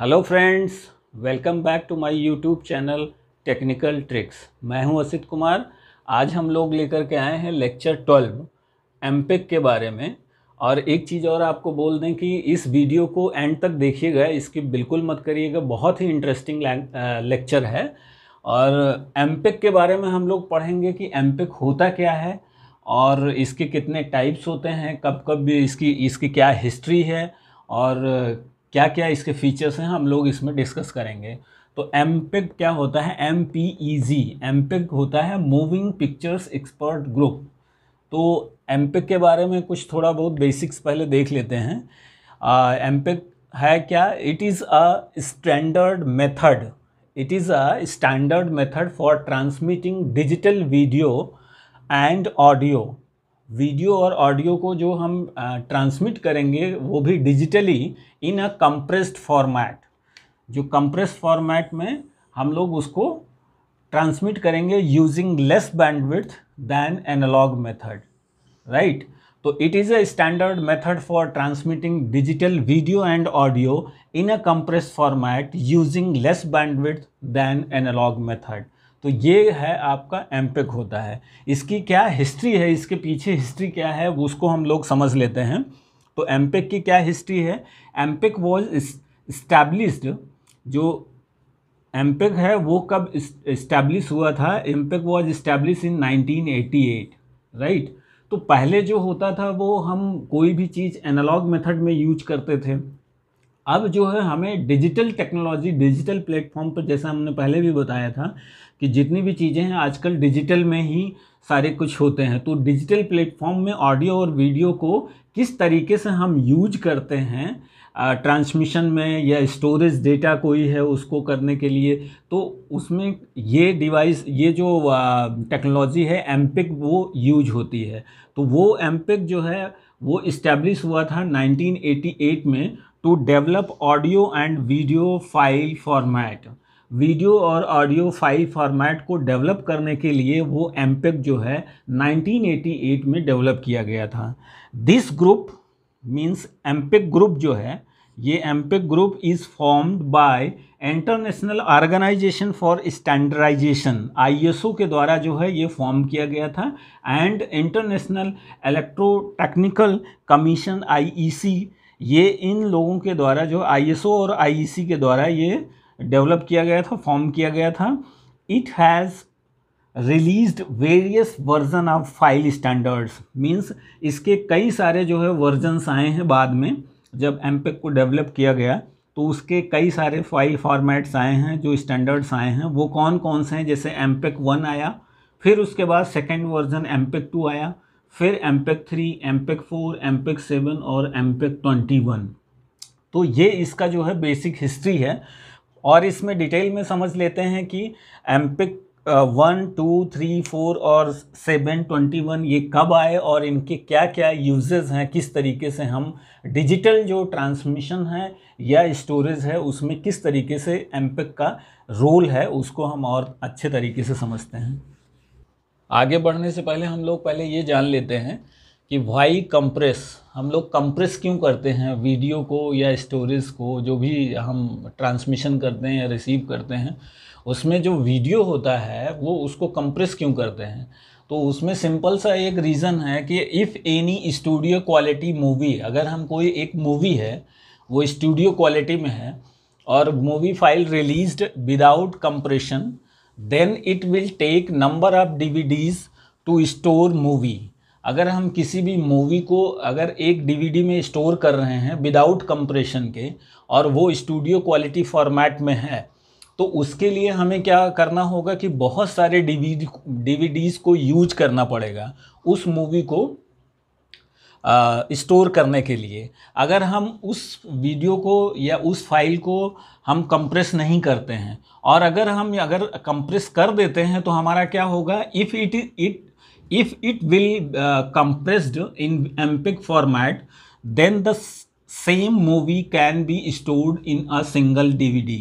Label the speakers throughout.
Speaker 1: Hello friends welcome back to my YouTube channel technical tricks मैं हूं असित कुमार आज हम लोग लेकर के आए हैं लेक्चर ट्वेल्व एम के बारे में और एक चीज़ और आपको बोल दें कि इस वीडियो को एंड तक देखिएगा इसकी बिल्कुल मत करिएगा बहुत ही इंटरेस्टिंग लेक्चर है और एम e के बारे में हम लोग पढ़ेंगे कि एम e होता क्या है और इसके कितने टाइप्स होते हैं कब कब इसकी इसकी क्या हिस्ट्री है और क्या क्या इसके फीचर्स हैं हम लोग इसमें डिस्कस करेंगे तो एम क्या होता है M P E G M होता है मूविंग पिक्चर्स एक्सपर्ट ग्रुप तो एम के बारे में कुछ थोड़ा बहुत बेसिक्स पहले देख लेते हैं एम है क्या it is a standard method it is a standard method for transmitting digital video and audio video और ऑडियो को जो हम ट्रांसमिट करेंगे वो भी digitally in a compressed format जो कंप्रेस्ड फॉर्मेट में हम लोग उसको ट्रांसमिट करेंगे using less bandwidth than analog method right तो it is a standard method for transmitting digital video and audio in a compress format using less bandwidth than analog method तो ये है आपका एम होता है इसकी क्या हिस्ट्री है इसके पीछे हिस्ट्री क्या है उसको हम लोग समझ लेते हैं तो एम की क्या हिस्ट्री है एम पेक वॉज इस्टेब्लिस्ड जो एम है वो कब इस्टैब्लिश हुआ था MPEG was established in 1988 right तो पहले जो होता था वो हम कोई भी चीज़ एनालॉग मेथड में यूज करते थे अब जो है हमें डिजिटल टेक्नोलॉजी डिजिटल प्लेटफॉर्म पर जैसा हमने पहले भी बताया था कि जितनी भी चीज़ें हैं आजकल डिजिटल में ही सारे कुछ होते हैं तो डिजिटल प्लेटफॉर्म में ऑडियो और वीडियो को किस तरीके से हम यूज करते हैं ट्रांसमिशन में या स्टोरेज डेटा कोई है उसको करने के लिए तो उसमें ये डिवाइस ये जो टेक्नोलॉजी है एमपिक वो यूज होती है तो वो एमपिक जो है वो इस्टेब्लिश हुआ था 1988 में to develop audio and video file format video और ऑडियो फाइल फॉर्मेट को डेवलप करने के लिए वो एमपेक e जो है 1988 में डेवलप किया गया था this group means MPEG group जो है ये MPEG group is formed by international organization for standardization ISO के द्वारा जो है ये फॉर्म किया गया था and international electro technical commission IEC ये इन लोगों के द्वारा जो आईएसओ और आईईसी e के द्वारा ये डेवलप किया गया था फॉर्म किया गया था it has released various version of file standards means इसके कई सारे जो है वर्जन्स आए हैं बाद में जब एम e को डेवलप किया गया तो उसके कई सारे फाइल फॉर्मेट्स आए हैं जो स्टैंडर्ड्स आए हैं वो कौन कौन से हैं जैसे एम पेक वन आया फिर उसके बाद second version MPEG two आया फिर MPEG three MPEG four MPEG seven और एम पेक ट्वेंटी वन तो ये इसका जो है बेसिक हिस्ट्री है और इसमें डिटेल में समझ लेते हैं कि MPEG one two three four और सेवन ट्वेंटी वन ये कब आए और इनके क्या क्या यूजेज़ हैं किस तरीके से हम डिजिटल जो ट्रांसमिशन है या स्टोरेज है उसमें किस तरीके से एम e का रोल है उसको हम और अच्छे तरीके से समझते हैं आगे बढ़ने से पहले हम लोग पहले ये जान लेते हैं कि वाई कंप्रेस हम लोग कंप्रेस क्यों करते हैं वीडियो को या स्टोरेज को जो भी हम ट्रांसमिशन करते हैं या रिसीव करते हैं उसमें जो वीडियो होता है वो उसको कंप्रेस क्यों करते हैं तो उसमें सिंपल सा एक रीज़न है कि if any studio quality movie अगर हम कोई एक मूवी है वो स्टूडियो क्वालिटी में है और movie file released without compression then it will take number of DVDs to store movie अगर हम किसी भी मूवी को अगर एक डीवीडी में स्टोर कर रहे हैं विदाउट कंप्रेशन के और वो स्टूडियो क्वालिटी फॉर्मेट में है तो उसके लिए हमें क्या करना होगा कि बहुत सारे डीवीडी डीवीडीज़ को यूज करना पड़ेगा उस मूवी को स्टोर करने के लिए अगर हम उस वीडियो को या उस फाइल को हम कंप्रेस नहीं करते हैं और अगर हम अगर कंप्रेस कर देते हैं तो हमारा क्या होगा if it it if it will compressed in MPEG format then the same movie can be stored in a single DVD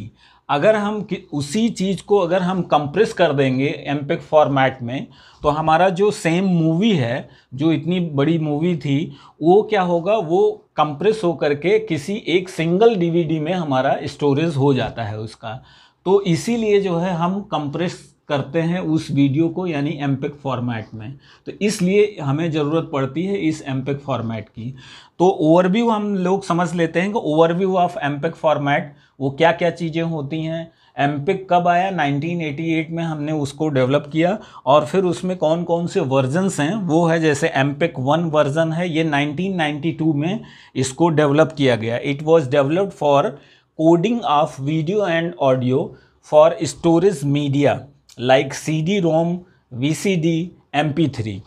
Speaker 1: अगर हम उसी चीज़ को अगर हम कंप्रेस कर देंगे एम फॉर्मेट e में तो हमारा जो सेम मूवी है जो इतनी बड़ी मूवी थी वो क्या होगा वो कंप्रेस हो करके किसी एक सिंगल डीवीडी में हमारा स्टोरेज हो जाता है उसका तो इसीलिए जो है हम कंप्रेस करते हैं उस वीडियो को यानी एम फॉर्मेट e में तो इसलिए हमें ज़रूरत पड़ती है इस एम फॉर्मेट e की तो ओवरव्यू हम लोग समझ लेते हैं कि ओवरव्यू ऑफ एम फॉर्मेट वो क्या क्या चीज़ें होती हैं एम e कब आया 1988 में हमने उसको डेवलप किया और फिर उसमें कौन कौन से वर्जनस हैं वो है जैसे एम पिक वन वर्जन है ये 1992 में इसको डेवलप किया गया it was developed for coding of video and audio for storage media like C D ROM V C D M P three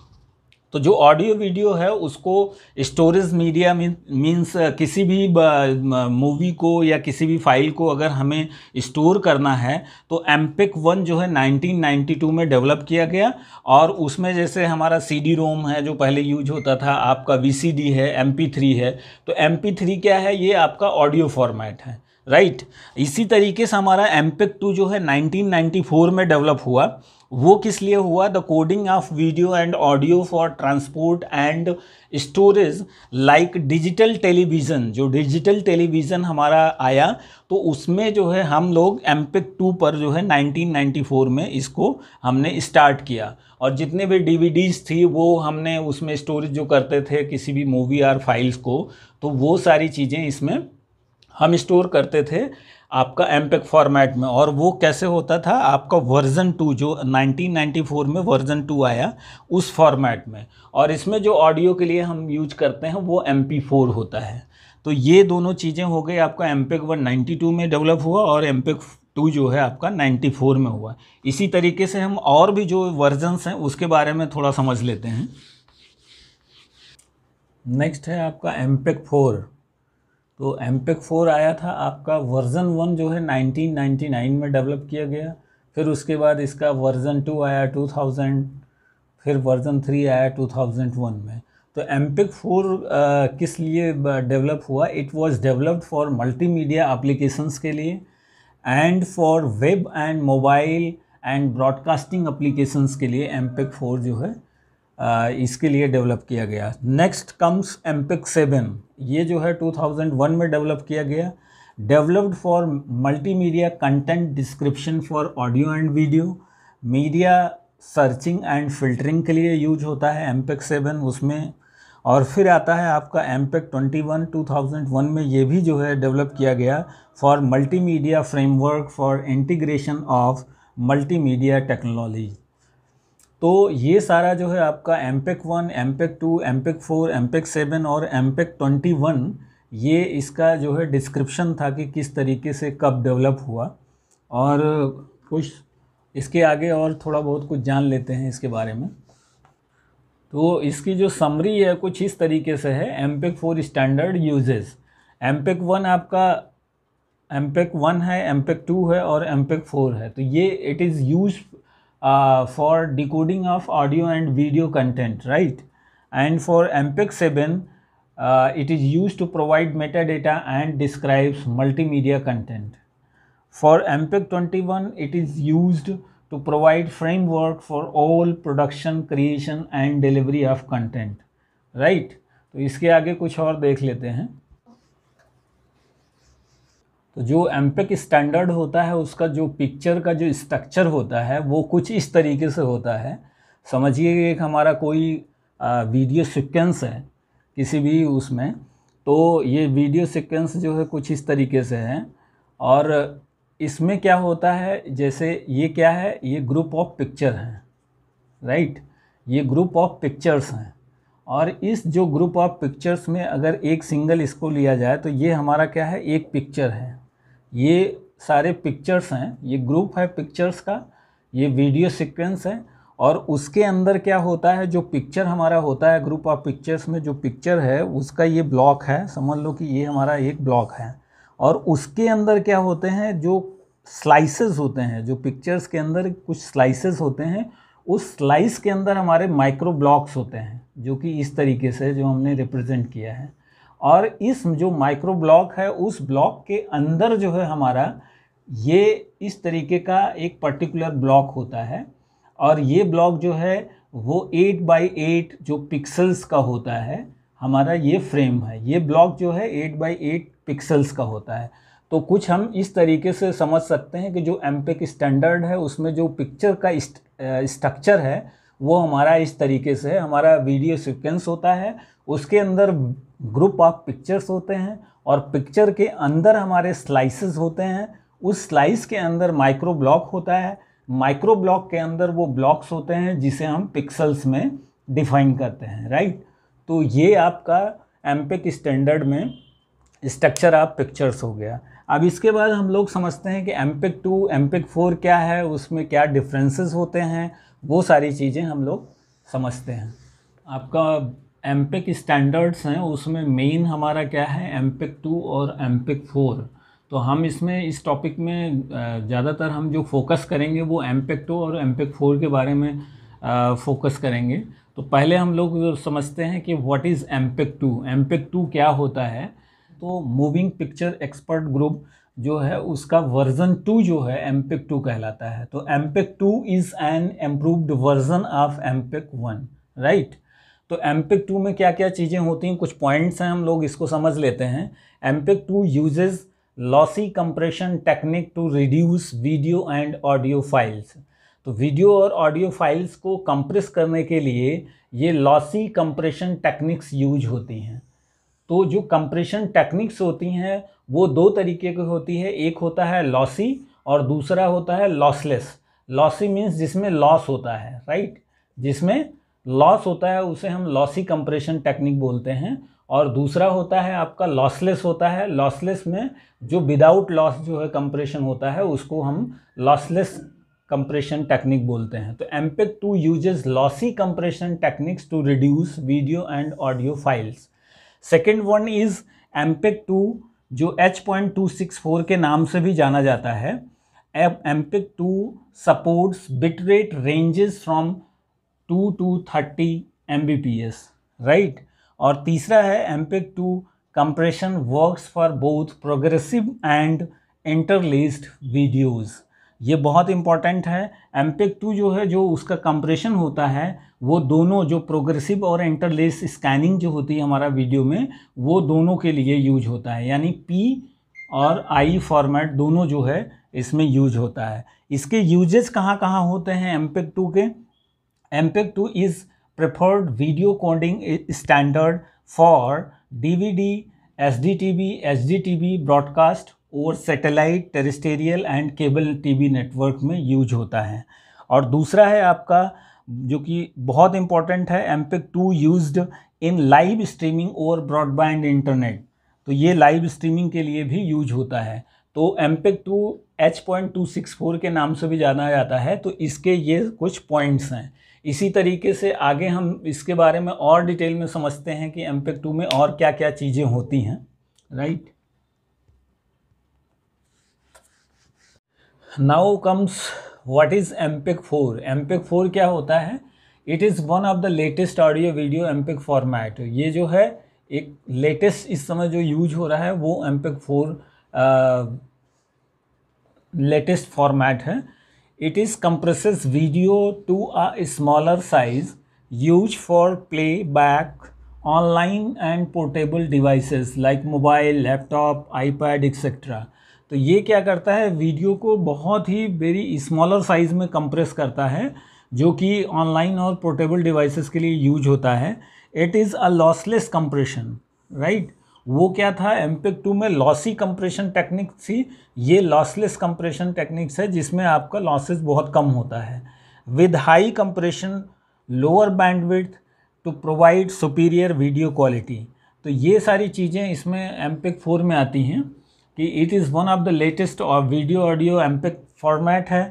Speaker 1: तो जो ऑडियो वीडियो है उसको स्टोरेज मीडिया मीन्स किसी भी मूवी को या किसी भी फाइल को अगर हमें स्टोर करना है तो एमपिक वन जो है 1992 में डेवलप किया गया और उसमें जैसे हमारा सी डी रोम है जो पहले यूज होता था आपका वी सी डी है एम पी थ्री है तो एम पी थ्री क्या है ये आपका ऑडियो फॉर्मेट है राइट इसी तरीके से हमारा एमपेक e टू जो है 1994 में डेवलप हुआ वो किस लिए हुआ the coding of video and audio for transport and storage like digital television जो डिजिटल टेलीविज़न हमारा आया तो उसमें जो है हम लोग एमपिक e टू पर जो है 1994 में इसको हमने स्टार्ट किया और जितने भी डीवीडीज़ थी वो हमने उसमें स्टोरेज जो करते थे किसी भी मूवी और फाइल्स को तो वो सारी चीज़ें इसमें हम स्टोर करते थे आपका एम फॉर्मेट e में और वो कैसे होता था आपका वर्ज़न टू जो 1994 में वर्ज़न टू आया उस फॉर्मेट में और इसमें जो ऑडियो के लिए हम यूज करते हैं वो एम फोर e होता है तो ये दोनों चीज़ें हो गई आपका एम पेक वन में डेवलप हुआ और एम टू e जो है आपका 94 में हुआ इसी तरीके से हम और भी जो वर्जन्स हैं उसके बारे में थोड़ा समझ लेते हैं नेक्स्ट है आपका एम पेक फोर तो एम फोर e आया था आपका वर्ज़न वन जो है 1999 में डेवलप किया गया फिर उसके बाद इसका वर्ज़न टू आया 2000 फिर वर्ज़न थ्री आया 2001 में तो एम फोर e किस लिए डेवलप हुआ it was developed for multimedia applications के लिए and for web and mobile and broadcasting applications के लिए एम फोर e जो है uh, इसके लिए डेवलप किया गया नेक्स्ट कम्स एम सेवन ये जो है 2001 में डेवलप किया गया developed for multimedia content description for audio and video media searching and filtering के लिए यूज होता है एम पेक सेवन उसमें और फिर आता है आपका MPEG twenty one two thousand one में ये भी जो है डेवलप किया गया for multimedia framework for integration of multimedia technology तो ये सारा जो है आपका MPEG one MPEG two MPEG four MPEG seven और एम पेक ट्वेंटी वन ये इसका जो है डिस्क्रिप्शन था कि किस तरीके से कब डेवलप हुआ और कुछ इसके आगे और थोड़ा बहुत कुछ जान लेते हैं इसके बारे में तो इसकी जो समरी है कुछ इस तरीके से है MPEG four standard uses MPEG one आपका एम पेक वन है एम पेक टू है और एम पेक फोर है तो ये it is use uh, for decoding of audio and video content right and for MPEG 7 uh, it is used to provide metadata and describes multimedia content. For MPEG 21 it is used to provide framework for all production creation and delivery of content right तो इसके आगे कुछ और देख लेते हैं तो जो एम्पेक स्टैंडर्ड e होता है उसका जो पिक्चर का जो स्ट्रक्चर होता है वो कुछ इस तरीके से होता है समझिए एक हमारा कोई वीडियो सिक्वेंस है किसी भी उसमें तो ये वीडियो सिक्वेंस जो है कुछ इस तरीके से है और इसमें क्या होता है जैसे ये क्या है ये ग्रुप ऑफ पिक्चर हैं राइट ये ग्रुप ऑफ पिक्चर्स हैं और इस जो ग्रुप ऑफ पिक्चर्स में अगर एक सिंगल इसको लिया जाए तो ये हमारा क्या है एक पिक्चर है ये सारे पिक्चर्स हैं ये ग्रुप है पिक्चर्स का ये वीडियो सीक्वेंस है और उसके अंदर क्या होता है जो पिक्चर हमारा होता है ग्रुप ऑफ पिक्चर्स में जो पिक्चर है उसका ये ब्लॉक है समझ लो कि ये हमारा एक ब्लॉक है और उसके अंदर क्या होते हैं जो स्लाइसेस होते हैं जो पिक्चर्स के अंदर कुछ स्लाइसेस होते हैं उस स्लाइस के अंदर हमारे माइक्रो ब्लॉक्स होते हैं जो कि इस तरीके से जो हमने रिप्रेजेंट किया है और इस जो माइक्रो ब्लॉक है उस ब्लॉक के अंदर जो है हमारा ये इस तरीके का एक पर्टिकुलर ब्लॉक होता है और ये ब्लॉक जो है वो एट बाई एट जो पिक्सल्स का होता है हमारा ये फ्रेम है ये ब्लॉक जो है एट बाई एट पिक्सल्स का होता है तो कुछ हम इस तरीके से समझ सकते हैं कि जो एम स्टैंडर्ड e है उसमें जो पिक्चर का स्ट्रक्चर है वो हमारा इस तरीके से है हमारा वीडियो सिक्वेंस होता है उसके अंदर ग्रुप ऑफ पिक्चर्स होते हैं और पिक्चर के अंदर हमारे स्लाइसेस होते हैं उस स्लाइस के अंदर माइक्रो ब्लॉक होता है माइक्रो ब्लॉक के अंदर वो ब्लॉक्स होते हैं जिसे हम पिक्सल्स में डिफाइन करते हैं राइट तो ये आपका एम स्टैंडर्ड e में स्ट्रक्चर ऑफ पिक्चर्स हो गया अब इसके बाद हम लोग समझते हैं कि MPEG two MPEG four क्या है उसमें क्या डिफरेंसेस होते हैं वो सारी चीज़ें हम लोग समझते हैं आपका एम स्टैंडर्ड्स हैं उसमें मेन हमारा क्या है एम टू और एम फोर तो हम इसमें इस टॉपिक में ज़्यादातर हम जो फोकस करेंगे वो एम टू और एम फोर के बारे में फोकस करेंगे तो पहले हम लोग समझते हैं कि what is M two MPEG two क्या होता है तो मूविंग पिक्चर एक्सपर्ट ग्रुप जो है उसका वर्जन टू जो है एमपेक टू कहलाता है तो MPEG two is an improved version of MPEG one right तो एमपिक टू में क्या क्या चीज़ें होती हैं कुछ पॉइंट्स हैं हम लोग इसको समझ लेते हैं MPEG two uses lossy compression technique to reduce video and audio files तो वीडियो और ऑडियो फाइल्स को कंप्रेस करने के लिए ये लॉसी कंप्रेशन टेक्निक्स यूज होती हैं तो जो कंप्रेशन टेक्निक्स होती हैं वो दो तरीके की होती है एक होता है लॉसी और दूसरा होता है लॉसलेस लॉसी मीन्स जिसमें लॉस होता है राइट जिसमें लॉस होता है उसे हम लॉसी कंप्रेशन टेक्निक बोलते हैं और दूसरा होता है आपका लॉसलेस होता है लॉसलेस में जो विदाउट लॉस जो है कंप्रेशन होता है उसको हम लॉसलेस कंप्रेशन टेक्निक बोलते हैं तो MPEG two uses lossy compression techniques to reduce video and audio files second one is MPEG two जो H point two six four के नाम से भी जाना जाता है MPEG two supports bit rate ranges from two to thirty M B P S right और तीसरा है MPEG two compression works for both progressive and interlaced videos ये बहुत इंपॉर्टेंट है एमपेक टू जो है जो उसका कंप्रेशन होता है वो दोनों जो प्रोग्रेसिव और इंटरलेस स्कैनिंग जो होती है हमारा वीडियो में वो दोनों के लिए यूज होता है यानी पी और आई फॉर्मेट दोनों जो है इसमें यूज होता है इसके यूजेस कहाँ कहाँ होते हैं एमपेक टू के MPEG two is video standard S D T V S D T V broadcast और satellite terrestrial and cable TV network में यूज होता है और दूसरा है आपका जो कि बहुत इम्पॉर्टेंट है MPEG two use in live streaming और ब्रॉडबैंड इंटरनेट तो ये लाइव स्ट्रीमिंग के लिए भी यूज होता है तो MPEG two H point two six four के नाम से भी जाना जाता है तो इसके ये कुछ पॉइंट्स हैं इसी तरीके से आगे हम इसके बारे में और डिटेल में समझते हैं कि एम पिक टू में और क्या क्या चीज़ें होती हैं right now comes what is MPEG four MPEG four क्या होता है it is one of the latest audio video MPEG format ये जो है एक लेटेस्ट इस समय जो यूज हो रहा है वो एमपिक फोर लेटेस्ट फॉर्मेट है it is compress video to a smaller size use for playback online and portable devices like mobile laptop iPad etcetera तो ये क्या करता है वीडियो को बहुत ही वेरी स्मॉलर साइज़ में कंप्रेस करता है जो कि ऑनलाइन और पोर्टेबल डिवाइसेस के लिए यूज होता है it is a lossless compression right वो क्या था एमपेक टू में लॉसी कंप्रेशन टेक्निक थी ये लॉसलेस कंप्रेशन टेक्निक्स है जिसमें आपका लॉसेस बहुत कम होता है with high compression lower bandwidth to provide superior video quality तो ये सारी चीज़ें इसमें एमपेक फोर में आती हैं कि it is one of the latest और वीडियो ऑडियो एम्पेक फॉर्मेट है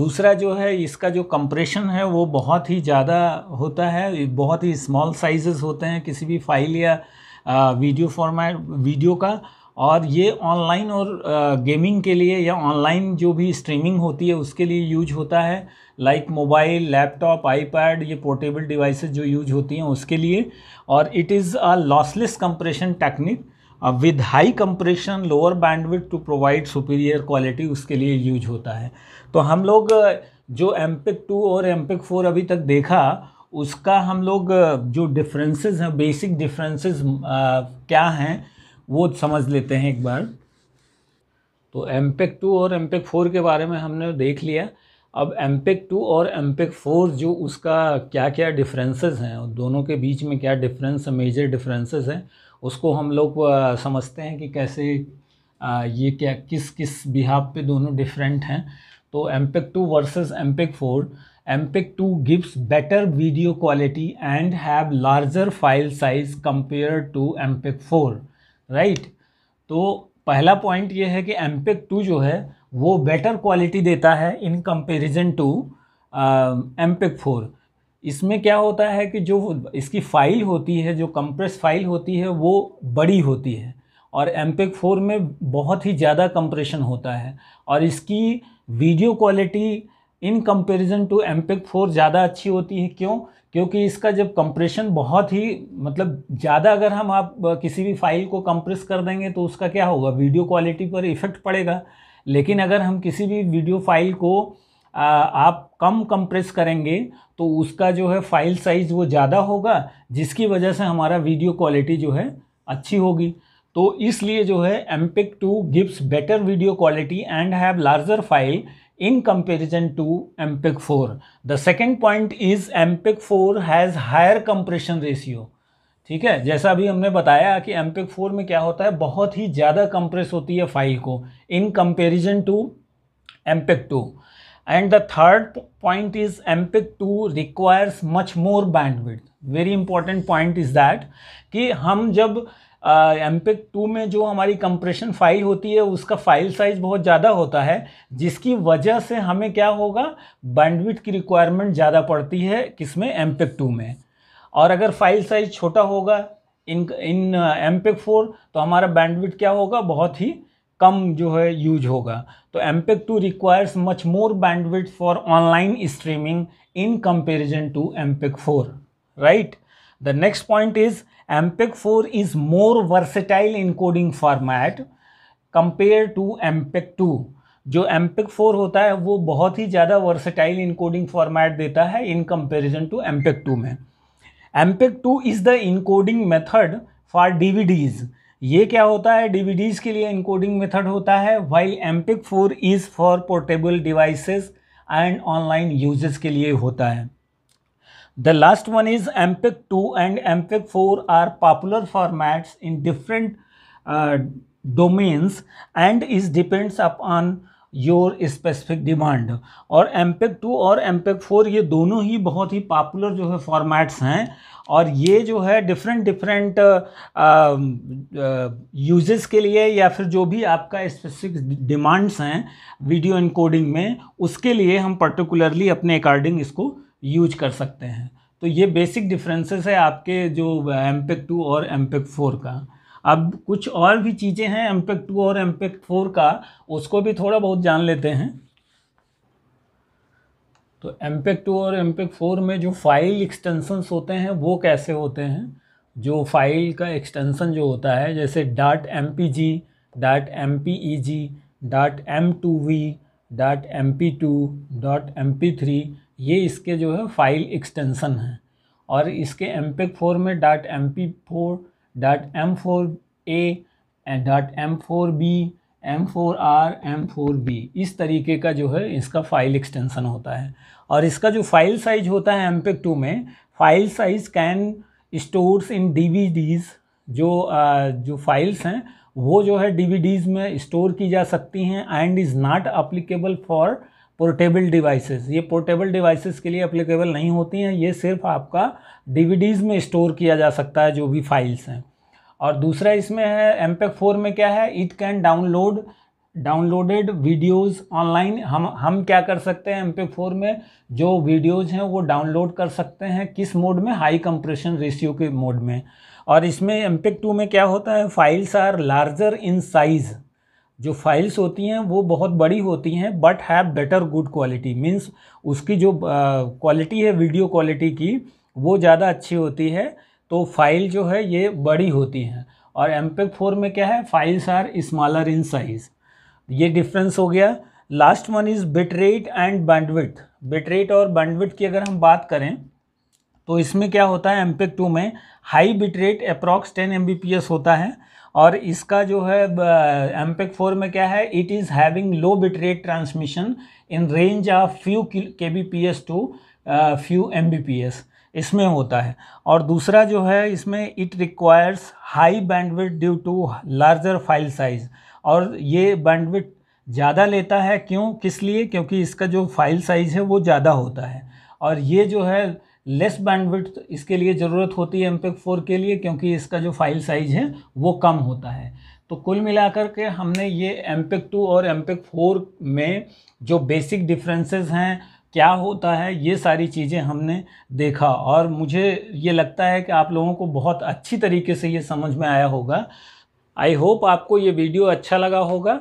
Speaker 1: दूसरा जो है इसका जो कंप्रेशन है वो बहुत ही ज़्यादा होता है बहुत ही स्मॉल साइजेस होते हैं किसी भी फाइल या वीडियो फॉर्मेट वीडियो का और ये ऑनलाइन और गेमिंग uh, के लिए या ऑनलाइन जो भी स्ट्रीमिंग होती है उसके लिए यूज होता है लाइक मोबाइल लैपटॉप आईपैड ये पोर्टेबल डिवाइसेस जो यूज होती हैं उसके लिए और it is a lossless compression technique अब with high compression lower bandwidth to provide superior quality उसके लिए यूज होता है तो हम लोग जो एम टू और एम पिक फोर अभी तक देखा उसका हम लोग जो डिफरेंसेस हैं बेसिक डिफरेंसेस क्या हैं वो समझ लेते हैं एक बार तो एम टू और एम पिक फोर के बारे में हमने देख लिया अब एम टू और एम पिक फोर जो उसका क्या क्या डिफरेंसेस हैं दोनों के बीच में क्या डिफरेंस मेजर डिफरेंसेस हैं उसको हम लोग समझते हैं कि कैसे ये क्या किस किस बिहाब पे दोनों डिफरेंट हैं तो MPEG two versus MPEG four MPEG two gives better video quality and have larger file size compare to MPEG four right तो पहला पॉइंट ये है कि एम पिक टू जो है वो बेटर क्वालिटी देता है in comparison to MPEG four इसमें क्या होता है कि जो इसकी फ़ाइल होती है जो कंप्रेस फाइल होती है वो बड़ी होती है और एम फोर e में बहुत ही ज़्यादा कंप्रेशन होता है और इसकी video quality in comparison to M four ज़्यादा अच्छी होती है क्यों क्योंकि इसका जब कंप्रेशन बहुत ही मतलब ज़्यादा अगर हम आप किसी भी फाइल को कंप्रेस कर देंगे तो उसका क्या होगा वीडियो क्वालिटी पर इफ़ेक्ट पड़ेगा लेकिन अगर हम किसी भी वीडियो फाइल को आप कम कंप्रेस करेंगे तो उसका जो है फाइल साइज़ वो ज़्यादा होगा जिसकी वजह से हमारा वीडियो क्वालिटी जो है अच्छी होगी तो इसलिए जो है MPEG two gives better video quality and have larger file to MPEG four the second point is MPEG four has higher compression ratio ठीक है जैसा अभी हमने बताया कि एमपिक फोर में क्या होता है बहुत ही ज़्यादा कंप्रेस होती है फाइल को in comparison to peg two and the third point is MPEG-2 requires much more bandwidth. Very important point is that कि हम जब एम uh, टू में जो हमारी कंप्रेशन फाइल होती है उसका फाइल साइज बहुत ज़्यादा होता है जिसकी वजह से हमें क्या होगा बैंडविथ की रिक्वायरमेंट ज़्यादा पड़ती है किसमें एमपिक टू में और अगर फाइल साइज छोटा होगा इन इन एमपिक फोर तो हमारा बैंडविथ क्या होगा बहुत ही कम जो है यूज होगा तो MPEG two requires much more bandwidth for online streaming in comparison to M four right the next point is M four is more versatile encoding format compare to MPEG two जो M four होता है वो बहुत ही ज़्यादा versatile encoding format देता है in comparison to M two में MPEG two is the encoding method for DVDs ये क्या होता है डीवीडीज के लिए इनकोडिंग मेथड होता है why MPEG four is for portable devices and online uses के लिए होता है the last one is MPEG two and MPEG four are popular formats in different and is depends up on your specific demand और MPEG two और MPEG four ये दोनों ही बहुत ही popular जो है फॉर्मेट्स हैं और ये जो है डिफरेंट डिफरेंट यूजेस के लिए या फिर जो भी आपका स्पेसिफिक डिमांड्स हैं वीडियो इनकोडिंग में उसके लिए हम पर्टिकुलरली अपने अकॉर्डिंग इसको यूज कर सकते हैं तो ये बेसिक डिफरेंसेस है आपके जो एम पेक टू और एम पेक फोर का अब कुछ और भी चीज़ें हैं एम्पेक्ट टू और एम्पेक्ट फोर का उसको भी थोड़ा बहुत जान लेते हैं तो एम्पेक्ट टू और एम्पेक्ट फोर में जो फाइल एक्सटेंसन्स होते हैं वो कैसे होते हैं जो फाइल का एक्सटेंसन जो होता है जैसे dot M P G dot M P E G dot M two V dot M P two dot M P three ये इसके जो है फाइल एक्सटेंसन हैं और इसके एम फोर में dot M P four dot M four A dot M four B M four R M four B इस तरीके का जो है इसका फाइल एक्सटेंसन होता है और इसका जो फाइल साइज होता है एम टू में file size can stores in DVDs जो जो फाइल्स हैं वो जो है डीवीडीज में स्टोर की जा सकती हैं and is not applicable for portable devices ये पोर्टेबल डिवाइसेस के लिए अप्लीकेबल नहीं होती हैं ये सिर्फ आपका डीवीडीज़ में स्टोर किया जा सकता है जो भी फाइल्स हैं और दूसरा इसमें है एम फोर e में क्या है it can download downloaded videos online हम हम क्या कर सकते हैं एम फोर e में जो वीडियोस हैं वो डाउनलोड कर सकते हैं किस मोड में हाई कंप्रेशन रेशियो के मोड में और इसमें एम टू e में क्या होता है files are larger in size जो फाइल्स होती हैं वो बहुत बड़ी होती हैं but have better good quality means उसकी जो क्वालिटी है वीडियो क्वालिटी की वो ज़्यादा अच्छी होती है तो फाइल जो है ये बड़ी होती हैं और एम फोर में क्या है files are smaller in size ये डिफरेंस हो गया last one is bit rate and bandwidth bit rate और बैंडविट की अगर हम बात करें तो इसमें क्या होता है एम टू में high bit rate approx ten M होता है और इसका जो है एम पेक फोर में क्या है it is having low bitrate transmission in range of few K B P S to few M B P S इसमें होता है और दूसरा जो है इसमें it requires high bandwidth due to larger file size और ये बैंडविथ ज़्यादा लेता है क्यों किस लिए क्योंकि इसका जो फाइल साइज़ है वो ज़्यादा होता है और ये जो है लेस बैंडविड्थ तो इसके लिए ज़रूरत होती है एम फोर e के लिए क्योंकि इसका जो फाइल साइज़ है वो कम होता है तो कुल मिलाकर के हमने ये एम टू e और एम फोर e में जो बेसिक डिफरेंसेस हैं क्या होता है ये सारी चीज़ें हमने देखा और मुझे ये लगता है कि आप लोगों को बहुत अच्छी तरीके से ये समझ में आया होगा आई होप आपको ये वीडियो अच्छा लगा होगा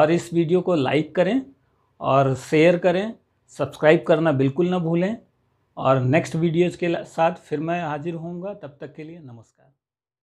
Speaker 1: और इस वीडियो को लाइक करें और शेयर करें सब्सक्राइब करना बिल्कुल ना भूलें और नेक्स्ट वीडियोज़ के साथ फिर मैं हाजिर होऊंगा तब तक के लिए नमस्कार